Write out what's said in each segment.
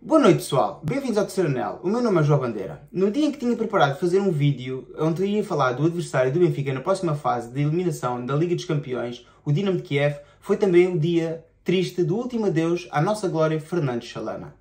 Boa noite pessoal, bem-vindos ao Terceiro Anel, o meu nome é João Bandeira. No dia em que tinha preparado fazer um vídeo onde ia falar do adversário do Benfica na próxima fase de eliminação da Liga dos Campeões, o Dinamo de Kiev, foi também o dia triste do último adeus à nossa glória Fernando Chalana.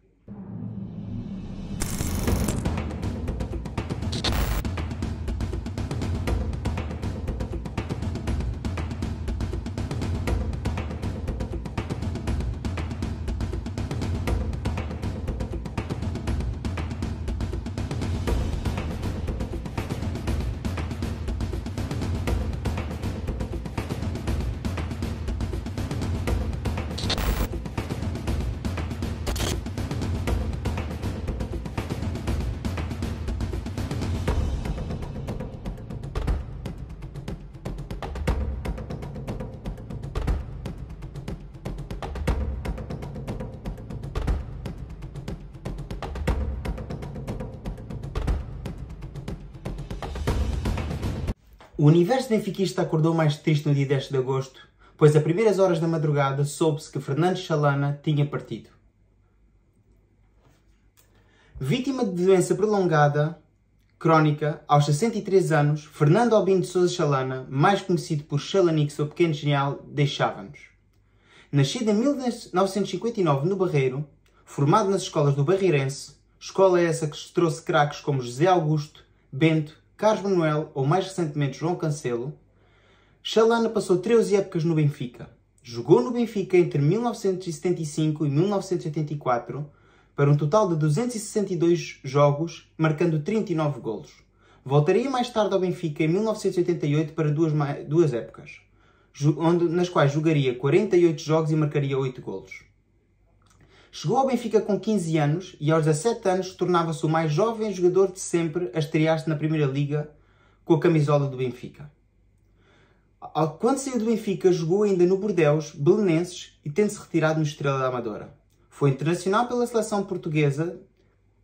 O universo benfiquista acordou mais triste no dia 10 de agosto, pois a primeiras horas da madrugada soube-se que Fernando Chalana tinha partido. Vítima de doença prolongada, crónica, aos 63 anos, Fernando Albino de Sousa Chalana, mais conhecido por Chalanix ou Pequeno Genial, deixava-nos. Nascido em 1959 no Barreiro, formado nas escolas do Barreirense, escola essa que trouxe craques como José Augusto, Bento, Carlos Manuel ou mais recentemente João Cancelo, Chalana passou 13 épocas no Benfica. Jogou no Benfica entre 1975 e 1984 para um total de 262 jogos, marcando 39 golos. Voltaria mais tarde ao Benfica em 1988 para duas, duas épocas, onde, nas quais jogaria 48 jogos e marcaria 8 golos. Chegou ao Benfica com 15 anos e aos 17 anos tornava-se o mais jovem jogador de sempre a estrear-se na Primeira Liga com a camisola do Benfica. Quando saiu do Benfica, jogou ainda no Bordeus, Belenenses e tendo-se retirado no Estrela da Amadora. Foi internacional pela seleção portuguesa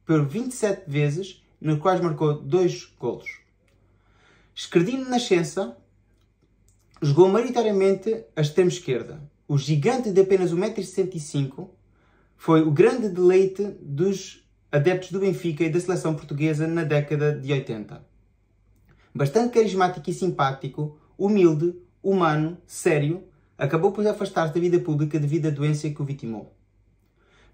por 27 vezes, no quais marcou dois golos. Escredindo na nascença, jogou maioritariamente a extrema esquerda. O gigante de apenas 1,65m foi o grande deleite dos adeptos do Benfica e da seleção portuguesa na década de 80. Bastante carismático e simpático, humilde, humano, sério, acabou por afastar-se da vida pública devido à doença que o vitimou.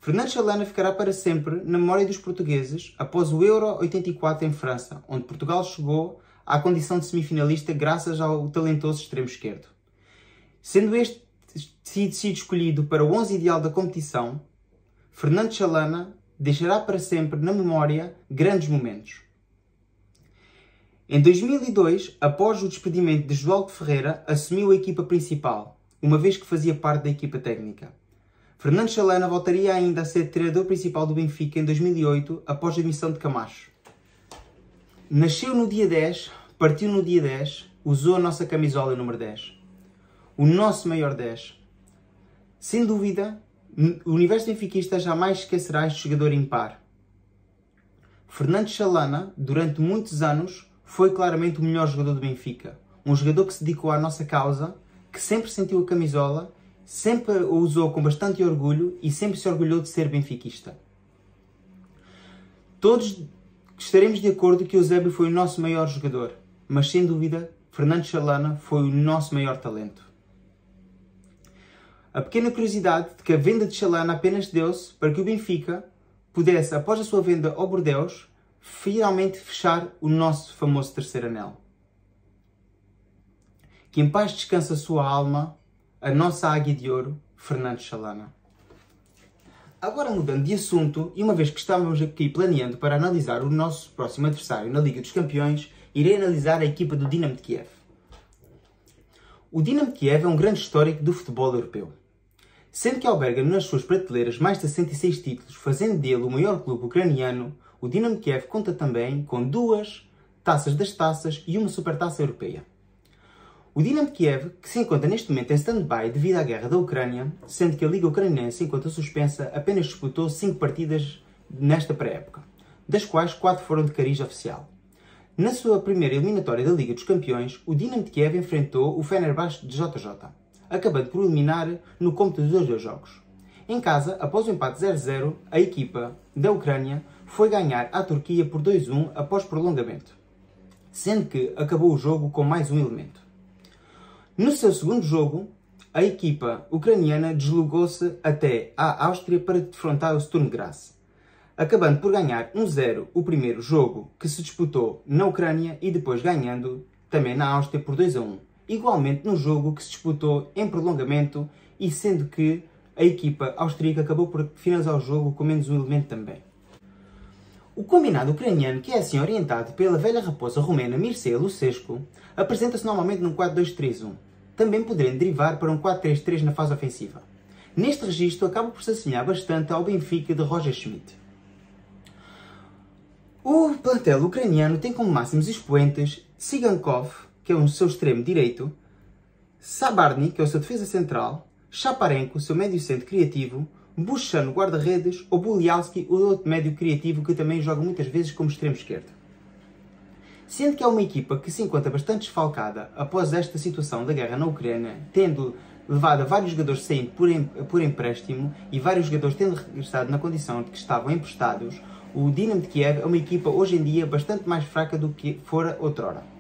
Fernando Chalana ficará para sempre na memória dos portugueses após o Euro 84 em França, onde Portugal chegou à condição de semifinalista graças ao talentoso extremo esquerdo. Sendo este sido escolhido para o 11 ideal da competição, Fernando Chalana deixará para sempre na memória grandes momentos. Em 2002, após o despedimento de João Ferreira, assumiu a equipa principal, uma vez que fazia parte da equipa técnica. Fernando Chalana voltaria ainda a ser treinador principal do Benfica em 2008, após a demissão de Camacho. Nasceu no dia 10, partiu no dia 10, usou a nossa camisola número 10. O nosso maior 10. Sem dúvida, o universo benfiquista jamais esquecerá este jogador impar. Fernando Chalana, durante muitos anos, foi claramente o melhor jogador do Benfica. Um jogador que se dedicou à nossa causa, que sempre sentiu a camisola, sempre a usou com bastante orgulho e sempre se orgulhou de ser benfiquista. Todos estaremos de acordo que Eusébio foi o nosso maior jogador, mas sem dúvida, Fernando Chalana foi o nosso maior talento a pequena curiosidade de que a venda de Chalana apenas deu-se para que o Benfica pudesse, após a sua venda ao Bordeus, finalmente fechar o nosso famoso terceiro anel. Que em paz descansa a sua alma, a nossa águia de ouro, Fernando Chalana. Agora mudando de assunto, e uma vez que estávamos aqui planeando para analisar o nosso próximo adversário na Liga dos Campeões, irei analisar a equipa do Dinamo de Kiev. O Dinamo de Kiev é um grande histórico do futebol europeu sendo que alberga nas suas prateleiras mais de 66 títulos, fazendo dele o maior clube ucraniano, o Dinamo Kiev conta também com duas taças das taças e uma supertaça europeia. O Dinamo Kiev, que se encontra neste momento em stand-by devido à guerra da Ucrânia, sendo que a Liga se enquanto suspensa, apenas disputou 5 partidas nesta pré-época, das quais 4 foram de cariz oficial. Na sua primeira eliminatória da Liga dos Campeões, o Dinamo de Kiev enfrentou o Fenerbahçe de JJ, acabando por eliminar no conto dos dois jogos. Em casa, após o empate 0-0, a equipa da Ucrânia foi ganhar à Turquia por 2-1 após prolongamento, sendo que acabou o jogo com mais um elemento. No seu segundo jogo, a equipa ucraniana deslocou-se até a Áustria para defrontar o Sturm Graz, acabando por ganhar 1-0 o primeiro jogo que se disputou na Ucrânia e depois ganhando também na Áustria por 2 a 1 igualmente no jogo que se disputou em prolongamento e sendo que a equipa austríaca acabou por finalizar o jogo com menos um elemento também. O combinado ucraniano, que é assim orientado pela velha raposa romena Mircea Lucescu, apresenta-se normalmente num 4-2-3-1, também podendo derivar para um 4-3-3 na fase ofensiva. Neste registro, acaba por se assemelhar bastante ao Benfica de Roger Schmidt. O plantel ucraniano tem como máximos expoentes Sigankov, que é o seu extremo direito, Sabarni, que é o seu defesa central, Chaparenko, seu médio centro criativo, Buchan, guarda-redes, ou Bulialski, o outro médio criativo que também joga muitas vezes como extremo esquerdo. Sendo que é uma equipa que se encontra bastante desfalcada após esta situação da guerra na Ucrânia, tendo levado vários jogadores saindo por, em, por empréstimo e vários jogadores tendo regressado na condição de que estavam emprestados, o Dinamo de Kiev é uma equipa hoje em dia bastante mais fraca do que fora outrora.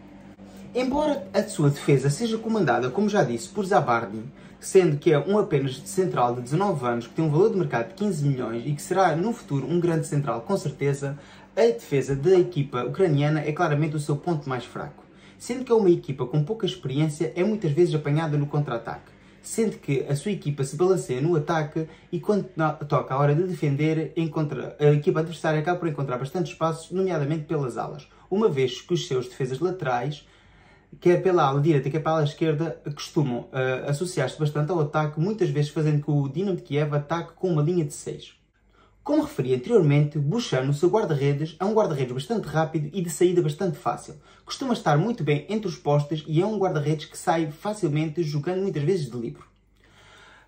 Embora a sua defesa seja comandada, como já disse, por Zabardi, sendo que é um apenas central de 19 anos que tem um valor de mercado de 15 milhões e que será no futuro um grande central com certeza, a defesa da equipa ucraniana é claramente o seu ponto mais fraco. Sendo que é uma equipa com pouca experiência, é muitas vezes apanhada no contra-ataque sendo que a sua equipa se balanceia no ataque e quando toca a hora de defender, encontra, a equipa adversária acaba por encontrar bastante espaço, nomeadamente pelas alas, uma vez que os seus defesas laterais quer é pela ala direita, quer é pela ala esquerda, costumam uh, associar-se bastante ao ataque, muitas vezes fazendo que o Dinamo de Kiev ataque com uma linha de 6. Como referi anteriormente, Buchan, no seu guarda-redes, é um guarda-redes bastante rápido e de saída bastante fácil. Costuma estar muito bem entre os postes e é um guarda-redes que sai facilmente, jogando muitas vezes de livro.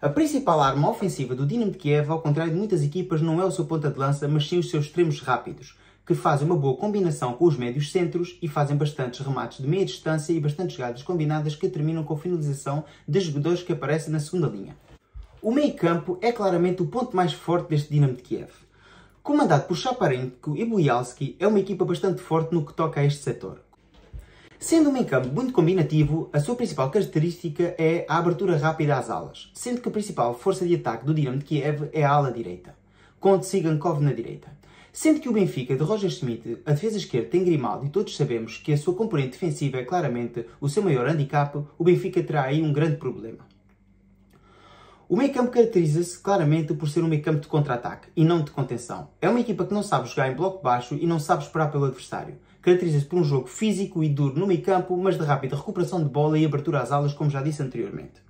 A principal arma ofensiva do Dinamo de Kiev, ao contrário de muitas equipas, não é o seu ponta de lança, mas sim os seus extremos rápidos que fazem uma boa combinação com os médios centros e fazem bastantes remates de meia distância e bastantes jogadas combinadas que terminam com a finalização de jogadores que aparecem na segunda linha. O meio-campo é claramente o ponto mais forte deste Dinamo de Kiev. Comandado por Chaparenko e Bujalski, é uma equipa bastante forte no que toca a este setor. Sendo um meio-campo muito combinativo, a sua principal característica é a abertura rápida às alas, sendo que a principal força de ataque do Dinamo de Kiev é a ala direita, com Tsigankov na direita. Sendo que o Benfica de Roger Schmidt, a defesa esquerda tem Grimaldo e todos sabemos que a sua componente defensiva é claramente o seu maior handicap, o Benfica terá aí um grande problema. O meio campo caracteriza-se claramente por ser um meio campo de contra-ataque e não de contenção. É uma equipa que não sabe jogar em bloco baixo e não sabe esperar pelo adversário. Caracteriza-se por um jogo físico e duro no meio campo, mas de rápida recuperação de bola e abertura às alas, como já disse anteriormente.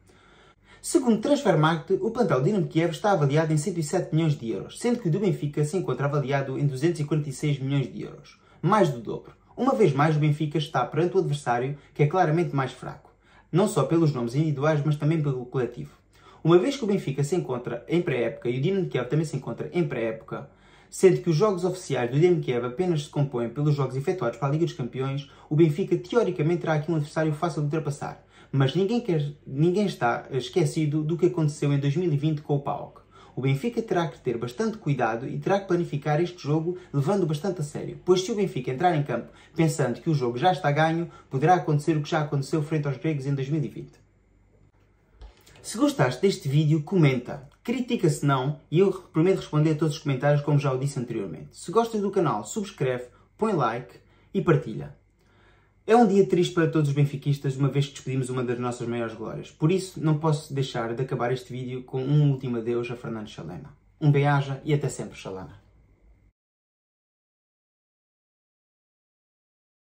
Segundo Transfermarkt, o plantel Dinamo Kiev está avaliado em 107 milhões de euros, sendo que o do Benfica se encontra avaliado em 246 milhões de euros, mais do dobro. Uma vez mais, o Benfica está perante o adversário que é claramente mais fraco, não só pelos nomes individuais, mas também pelo coletivo. Uma vez que o Benfica se encontra em pré-época e o Dinamo Kiev também se encontra em pré-época, sendo que os jogos oficiais do Dinamo Kiev apenas se compõem pelos jogos efetuados para a Liga dos Campeões, o Benfica teoricamente terá aqui um adversário fácil de ultrapassar. Mas ninguém, quer, ninguém está esquecido do que aconteceu em 2020 com o PAOK. O Benfica terá que ter bastante cuidado e terá que planificar este jogo levando bastante a sério, pois se o Benfica entrar em campo pensando que o jogo já está ganho, poderá acontecer o que já aconteceu frente aos gregos em 2020. Se gostaste deste vídeo, comenta, critica se não e eu prometo responder a todos os comentários como já o disse anteriormente. Se gostas do canal, subscreve, põe like e partilha. É um dia triste para todos os benfiquistas, uma vez que despedimos uma das nossas maiores glórias. Por isso, não posso deixar de acabar este vídeo com um último adeus a Fernando Chalena. Um beijo e até sempre, Chalena.